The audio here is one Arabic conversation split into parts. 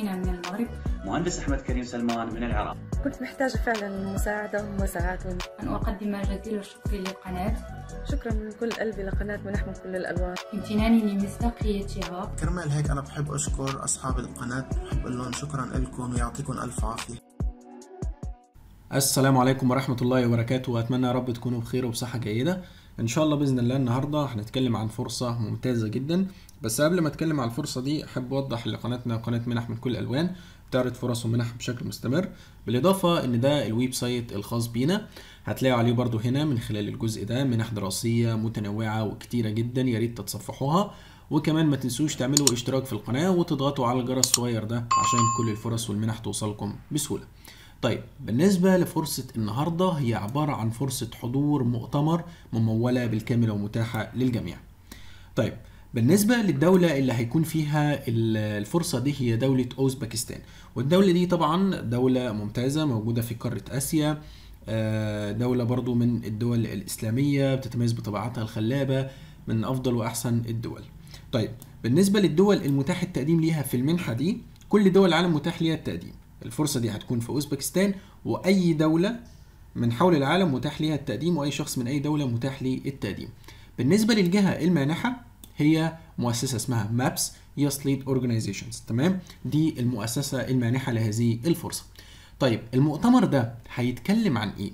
فينا من المغرب مهندس أحمد كريم سلمان من العراق كنت محتاجة فعلا مساعدة ومساعدة أن أقدم جزيل الشكر للقناة شكرا من كل قلبي لقناة ملحمة كل الألوان امتناني لمصداقيتها كرمال هيك أنا بحب أشكر أصحاب القناة بحب أقول لهم شكرا لكم ويعطيكم ألف عافية السلام عليكم ورحمة الله وبركاته وأتمنى يا رب تكونوا بخير وبصحة جيدة ان شاء الله باذن الله النهارده هنتكلم عن فرصه ممتازه جدا بس قبل ما اتكلم عن الفرصه دي احب اوضح ان قناتنا قناه منح من كل الالوان بتعرض فرص ومنح بشكل مستمر بالاضافه ان ده الويب سايت الخاص بينا هتلاقوا عليه برده هنا من خلال الجزء ده منح دراسيه متنوعه وكتيره جدا يا ريت تتصفحوها وكمان ما تنسوش تعملوا اشتراك في القناه وتضغطوا على الجرس الصغير ده عشان كل الفرص والمنح توصلكم بسهوله طيب بالنسبة لفرصة النهاردة هي عبارة عن فرصة حضور مؤتمر ممولة بالكامل ومتاحة للجميع طيب بالنسبة للدولة اللي هيكون فيها الفرصة دي هي دولة أوزبكستان والدولة دي طبعا دولة ممتازة موجودة في قارة آسيا آه، دولة برضو من الدول الإسلامية بتتميز بطبيعتها الخلابة من أفضل وأحسن الدول طيب بالنسبة للدول المتاح التقديم ليها في المنحة دي كل دول العالم متاح ليها التقديم الفرصة دي هتكون في أوزبكستان وأي دولة من حول العالم متاح ليها التقديم وأي شخص من أي دولة متاح ليه التقديم بالنسبة للجهة المانحة هي مؤسسة اسمها مابس يسليد اورجانيزيشنز تمام دي المؤسسة المانحة لهذه الفرصة طيب المؤتمر ده هيتكلم عن ايه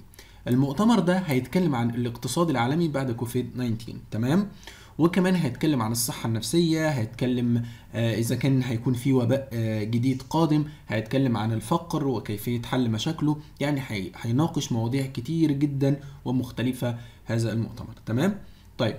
المؤتمر ده هيتكلم عن الاقتصاد العالمي بعد كوفيد 19 تمام وكمان هيتكلم عن الصحة النفسية هيتكلم آه، إذا كان هيكون في وباء آه، جديد قادم هيتكلم عن الفقر وكيفية حل مشاكله يعني هيناقش مواضيع كتير جدا ومختلفة هذا المؤتمر تمام طيب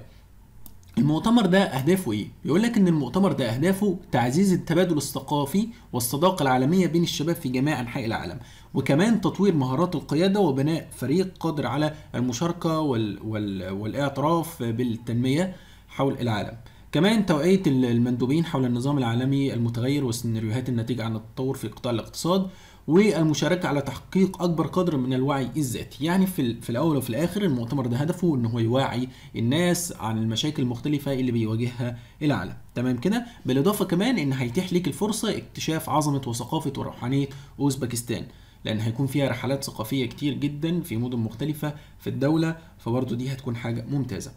المؤتمر ده أهدافه إيه؟ يقول لك إن المؤتمر ده أهدافه تعزيز التبادل الثقافي والصداقة العالمية بين الشباب في جميع أنحاء العالم، وكمان تطوير مهارات القيادة وبناء فريق قادر على المشاركة وال... وال... والاعتراف بالتنمية حول العالم. كمان توعية المندوبين حول النظام العالمي المتغير والسيناريوهات الناتجة عن التطور في قطاع الاقتصاد والمشاركه على تحقيق اكبر قدر من الوعي الذاتي يعني في, في الاول وفي الاخر المؤتمر ده هدفه ان هو يوعي الناس عن المشاكل المختلفه اللي بيواجهها العالم تمام كده بالاضافه كمان ان هيتيح ليك الفرصه اكتشاف عظمه وثقافه وروحانيه اوزبكستان لان هيكون فيها رحلات ثقافيه كتير جدا في مدن مختلفه في الدوله فبرضه دي هتكون حاجه ممتازه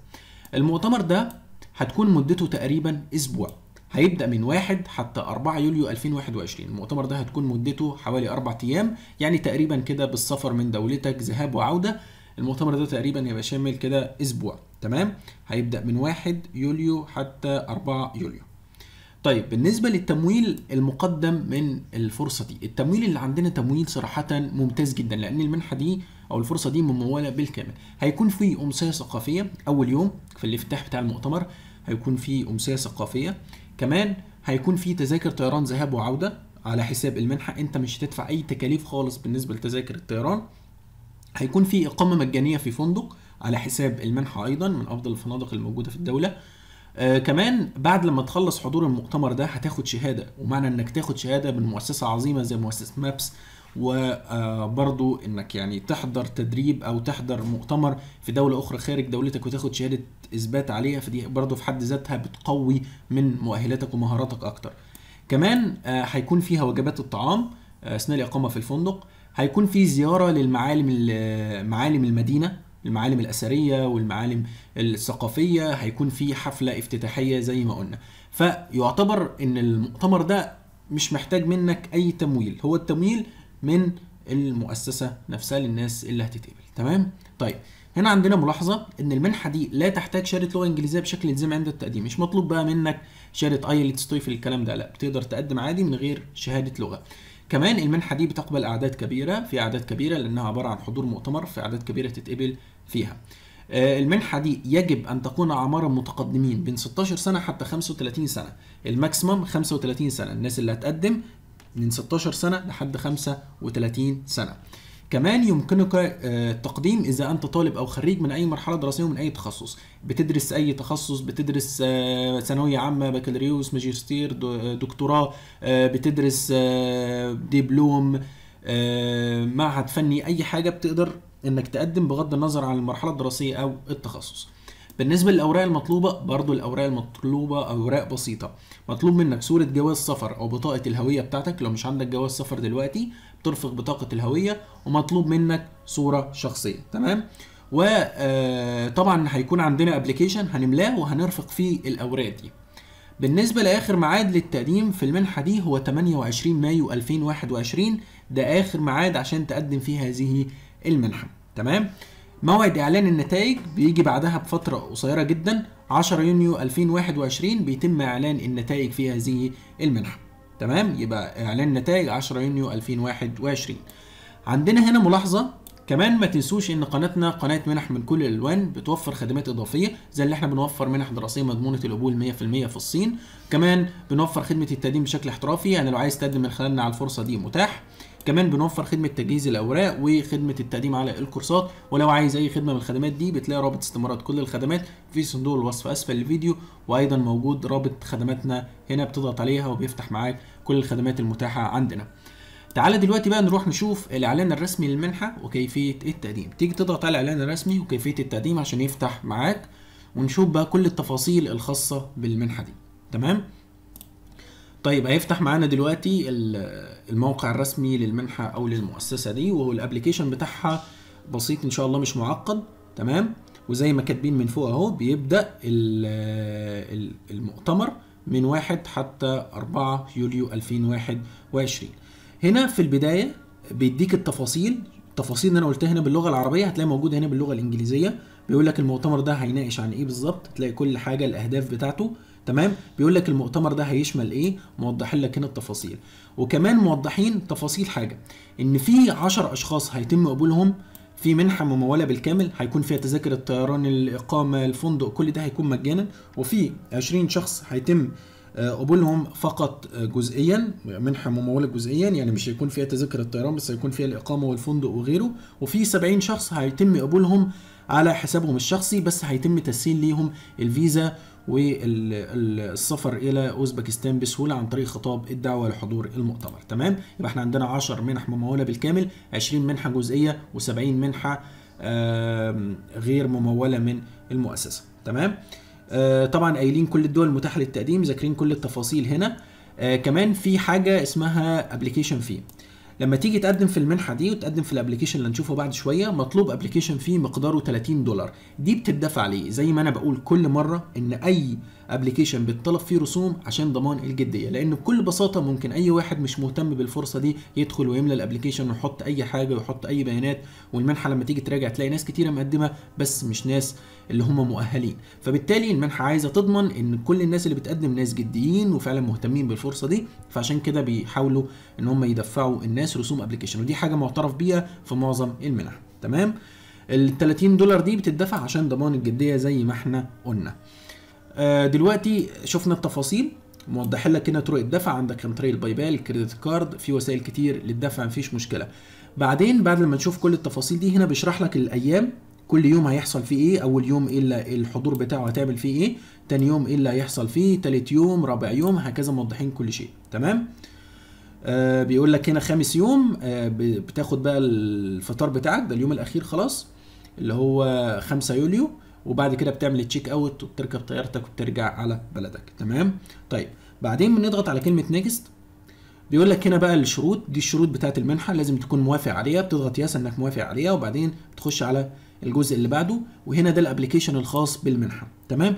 المؤتمر ده هتكون مدته تقريبا اسبوع هيبدا من 1 حتى 4 يوليو 2021 المؤتمر ده هتكون مدته حوالي 4 ايام يعني تقريبا كده بالسفر من دولتك ذهاب وعوده المؤتمر ده تقريبا يبقى شامل كده اسبوع تمام هيبدا من 1 يوليو حتى 4 يوليو طيب بالنسبة للتمويل المقدم من الفرصة دي التمويل اللي عندنا تمويل صراحة ممتاز جدا لأن المنحة دي أو الفرصة دي ممولة بالكامل هيكون في أمسية ثقافية أول يوم في الافتتاح بتاع المؤتمر هيكون في أمسية ثقافية كمان هيكون في تذاكر طيران ذهاب وعوده على حساب المنحه انت مش هتدفع اي تكاليف خالص بالنسبه لتذاكر الطيران هيكون في اقامه مجانيه في فندق على حساب المنحه ايضا من افضل الفنادق الموجوده في الدوله آه كمان بعد لما تخلص حضور المؤتمر ده هتاخد شهاده ومعنى انك تاخد شهاده من مؤسسه عظيمه زي مؤسسه مابس وبرضو انك يعني تحضر تدريب او تحضر مؤتمر في دوله اخرى خارج دولتك وتاخد شهاده اثبات عليها فدي برضو في حد ذاتها بتقوي من مؤهلاتك ومهاراتك اكتر كمان آه، هيكون فيها وجبات الطعام آه، اثناء الاقامه في الفندق هيكون في زياره للمعالم معالم المدينه المعالم الاثريه والمعالم الثقافيه هيكون في حفله افتتاحيه زي ما قلنا فيعتبر ان المؤتمر ده مش محتاج منك اي تمويل هو التمويل من المؤسسه نفسها للناس اللي هتتقبل تمام طيب هنا عندنا ملاحظه ان المنحه دي لا تحتاج شهاده لغه انجليزيه بشكل الزامي عند التقديم مش مطلوب بقى منك شهاده ايلتس في الكلام ده لا بتقدر تقدم عادي من غير شهاده لغه كمان المنحه دي بتقبل اعداد كبيره في اعداد كبيره لانها عباره عن حضور مؤتمر في اعداد كبيره تتقبل فيها آه، المنحة دي يجب أن تكون عماره متقدمين بين 16 سنة حتى 35 سنة، الماكسيمم 35 سنة، الناس اللي هتقدم من 16 سنة لحد 35 سنة كمان يمكنك التقديم آه، اذا انت طالب او خريج من اي مرحله دراسيه ومن اي تخصص بتدرس اي تخصص بتدرس آه، ثانويه عامه بكالوريوس ماجستير آه، دكتوراه بتدرس دبلوم معهد فني اي حاجه بتقدر انك تقدم بغض النظر عن المرحله الدراسيه او التخصص بالنسبه للاوراق المطلوبه برضو الاوراق المطلوبه اوراق بسيطه مطلوب منك صوره جواز سفر او بطاقه الهويه بتاعتك لو مش عندك جواز سفر دلوقتي بترفق بطاقه الهويه ومطلوب منك صوره شخصيه تمام وطبعا آه، هيكون عندنا ابلكيشن هنملاه وهنرفق فيه الاوراق دي بالنسبة لآخر معاد للتقديم في المنحة دي هو 28 مايو 2021 ده آخر معاد عشان تقدم فيه هذه المنحة تمام؟ موعد إعلان النتائج بيجي بعدها بفترة قصيرة جدا 10 يونيو 2021 بيتم إعلان النتائج في هذه المنحة تمام يبقى إعلان نتائج 10 يونيو 2021 عندنا هنا ملاحظة كمان ما تنسوش ان قناتنا قناه منح من كل الالوان بتوفر خدمات اضافيه زي اللي احنا بنوفر منح دراسيه مضمونه القبول 100% في الصين كمان بنوفر خدمه التقديم بشكل احترافي يعني لو عايز تقدم من خلالنا على الفرصه دي متاح كمان بنوفر خدمه تجهيز الاوراق وخدمه التقديم على الكورسات ولو عايز اي خدمه من الخدمات دي بتلاقي رابط استمارات كل الخدمات في صندوق الوصف اسفل الفيديو وايضا موجود رابط خدماتنا هنا بتضغط عليها وبيفتح معاك كل الخدمات المتاحه عندنا تعالى دلوقتي بقى نروح نشوف الاعلان الرسمي للمنحه وكيفيه التقديم تيجي تضغط على الاعلان الرسمي وكيفيه التقديم عشان يفتح معاك ونشوف بقى كل التفاصيل الخاصه بالمنحه دي تمام طيب هيفتح معانا دلوقتي الموقع الرسمي للمنحه او للمؤسسه دي وهو الابلكيشن بتاعها بسيط ان شاء الله مش معقد تمام وزي ما كاتبين من فوق اهو بيبدا المؤتمر من 1 حتى 4 يوليو 2021 هنا في البدايه بيديك التفاصيل التفاصيل اللي انا قلتها هنا باللغه العربيه هتلاقي موجوده هنا باللغه الانجليزيه بيقول لك المؤتمر ده هيناقش عن ايه بالظبط تلاقي كل حاجه الاهداف بتاعته تمام بيقول لك المؤتمر ده هيشمل ايه موضحين لك هنا التفاصيل وكمان موضحين تفاصيل حاجه ان في 10 اشخاص هيتم قبولهم في منحه مموله بالكامل هيكون فيها تذاكر الطيران الاقامه الفندق كل ده هيكون مجانا وفي 20 شخص هيتم آه، قبولهم فقط آه، جزئيا منحه مموله جزئيا يعني مش هيكون فيها تذاكر الطيران بس هيكون فيها الاقامه والفندق وغيره وفي 70 شخص هيتم قبولهم على حسابهم الشخصي بس هيتم تسهيل ليهم الفيزا والسفر الى اوزبكستان بسهوله عن طريق خطاب الدعوه لحضور المؤتمر تمام يبقى احنا عندنا 10 منح مموله بالكامل 20 منحه جزئيه و70 منحه غير مموله من المؤسسه تمام آه، طبعا قايلين كل الدول متاحه للتقديم ذاكرين كل التفاصيل هنا آه، كمان في حاجه اسمها ابلكيشن فيه لما تيجي تقدم في المنحه دي وتقدم في الابلكيشن اللي هنشوفه بعد شويه مطلوب ابلكيشن فيه مقداره 30 دولار دي بتدفع ليه زي ما انا بقول كل مره ان اي ابلكيشن بيتطلب فيه رسوم عشان ضمان الجديه لان بكل بساطه ممكن اي واحد مش مهتم بالفرصه دي يدخل ويملى الابلكيشن ويحط اي حاجه ويحط اي بيانات والمنحه لما تيجي تراجع تلاقي ناس كتيره مقدمه بس مش ناس اللي هم مؤهلين فبالتالي المنحه عايزه تضمن ان كل الناس اللي بتقدم ناس جديين وفعلا مهتمين بالفرصه دي فعشان كده بيحاولوا ان هم يدفعوا الناس رسوم ابلكيشن ودي حاجه معترف بيها في معظم المنح تمام ال 30 دولار دي بتدفع عشان ضمان الجديه زي ما احنا قلنا آه، دلوقتي شفنا التفاصيل موضح لك هنا طرق الدفع عندك عن طريق الباي بال كريدت كارد في وسائل كتير للدفع مفيش مشكله بعدين بعد لما نشوف كل التفاصيل دي هنا بيشرح لك الايام كل يوم هيحصل فيه ايه اول يوم ايه الحضور بتاعه هتعمل فيه ايه تاني يوم ايه اللي هيحصل فيه تالت يوم رابع يوم هكذا موضحين كل شيء تمام آه بيقول لك هنا خامس يوم آه بتاخد بقى الفطار بتاعك ده اليوم الاخير خلاص اللي هو 5 يوليو وبعد كده بتعمل تشيك اوت وبتركب طيارتك وبترجع على بلدك تمام طيب بعدين بنضغط على كلمه نيكست بيقول لك هنا بقى الشروط دي الشروط بتاعت المنحه لازم تكون موافق عليها بتضغط ياس انك موافق عليها وبعدين بتخش على الجزء اللي بعده وهنا ده الابلكيشن الخاص بالمنحه تمام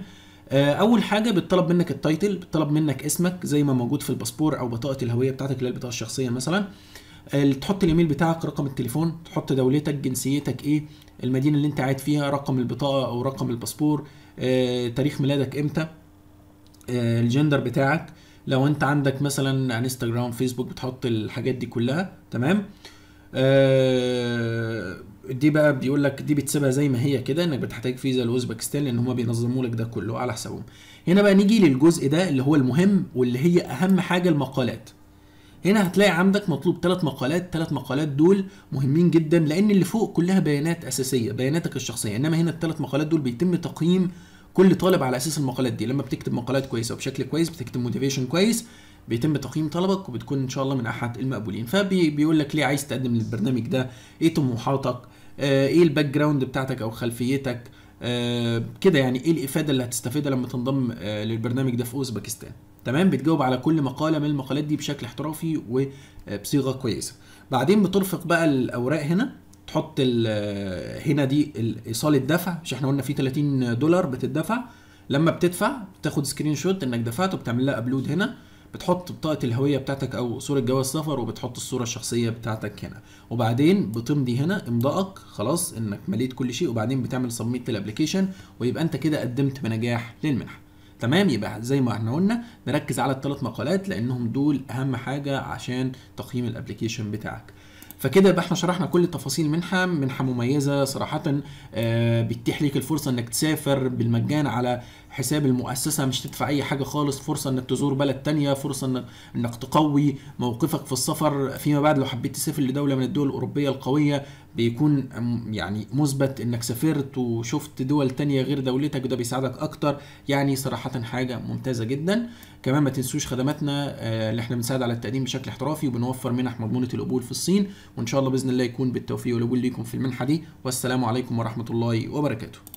آه، اول حاجه بيطلب منك التايتل بيطلب منك اسمك زي ما موجود في الباسبور او بطاقه الهويه بتاعتك اللي هي البطاقه الشخصيه مثلا آه، تحط الايميل بتاعك رقم التليفون تحط دولتك جنسيتك ايه المدينه اللي انت قاعد فيها رقم البطاقه او رقم الباسبور آه، تاريخ ميلادك امتى الجندر بتاعك لو انت عندك مثلا انستغرام يعني فيسبوك بتحط الحاجات دي كلها تمام آه دي بقى بيقول لك دي بتسيبها زي ما هي كده انك بتحتاج فيزا لاوزبكستان لان هم بينظموا لك ده كله على حسابهم هنا بقى نيجي للجزء ده اللي هو المهم واللي هي اهم حاجه المقالات هنا هتلاقي عندك مطلوب ثلاث مقالات ثلاث مقالات دول مهمين جدا لان اللي فوق كلها بيانات اساسيه بياناتك الشخصيه انما هنا الثلاث مقالات دول بيتم تقييم كل طالب على اساس المقالات دي لما بتكتب مقالات كويسه وبشكل كويس بتكتب موتيفيشن كويس بيتم تقييم طلبك وبتكون ان شاء الله من احد المقبولين فبيقول لك ليه عايز تقدم للبرنامج ده ايه طموحاتك آه ايه الباك جراوند بتاعتك او خلفيتك آه كده يعني ايه الافاده اللي هتستفيدها لما تنضم آه للبرنامج ده في اوزباكستان تمام بتجاوب على كل مقاله من المقالات دي بشكل احترافي وبصيغه آه، كويسه بعدين بترفق بقى الاوراق هنا تحط هنا دي ايصال الدفع مش احنا قلنا في 30 دولار بتدفع لما بتدفع بتاخد سكرين شوت انك دفعت وبتعمل لها ابلود هنا بتحط بطاقه الهويه بتاعتك او صوره جواز سفر وبتحط الصوره الشخصيه بتاعتك هنا وبعدين بتمضي هنا امضائك خلاص انك مليت كل شيء وبعدين بتعمل سبميت للابلكيشن ويبقى انت كده قدمت بنجاح للمنحه تمام يبقى زي ما احنا قلنا نركز على الثلاث مقالات لانهم دول اهم حاجه عشان تقييم الابلكيشن بتاعك فكده يبقى احنا شرحنا كل تفاصيل منحه منحه مميزه صراحه آه، بتتيح ليك الفرصه انك تسافر بالمجان على حساب المؤسسة مش تدفع أي حاجة خالص فرصة إنك تزور بلد تانية فرصة إنك, تقوي موقفك في السفر فيما بعد لو حبيت تسافر لدولة من الدول الأوروبية القوية بيكون يعني مثبت إنك سافرت وشفت دول تانية غير دولتك وده بيساعدك أكتر يعني صراحة حاجة ممتازة جدا كمان ما تنسوش خدماتنا آه، اللي احنا بنساعد على التقديم بشكل احترافي وبنوفر منح مضمونة القبول في الصين وإن شاء الله بإذن الله يكون بالتوفيق والقبول ليكم في المنحة دي والسلام عليكم ورحمة الله وبركاته